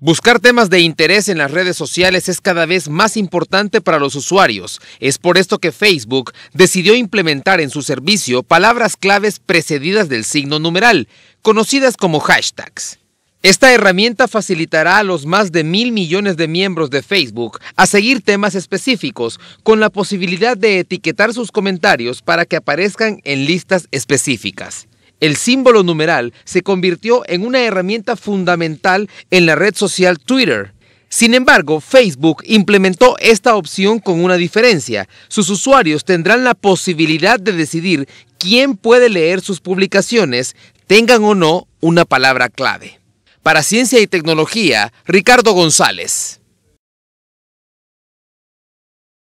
Buscar temas de interés en las redes sociales es cada vez más importante para los usuarios. Es por esto que Facebook decidió implementar en su servicio palabras claves precedidas del signo numeral, conocidas como hashtags. Esta herramienta facilitará a los más de mil millones de miembros de Facebook a seguir temas específicos, con la posibilidad de etiquetar sus comentarios para que aparezcan en listas específicas. El símbolo numeral se convirtió en una herramienta fundamental en la red social Twitter. Sin embargo, Facebook implementó esta opción con una diferencia. Sus usuarios tendrán la posibilidad de decidir quién puede leer sus publicaciones, tengan o no una palabra clave. Para Ciencia y Tecnología, Ricardo González.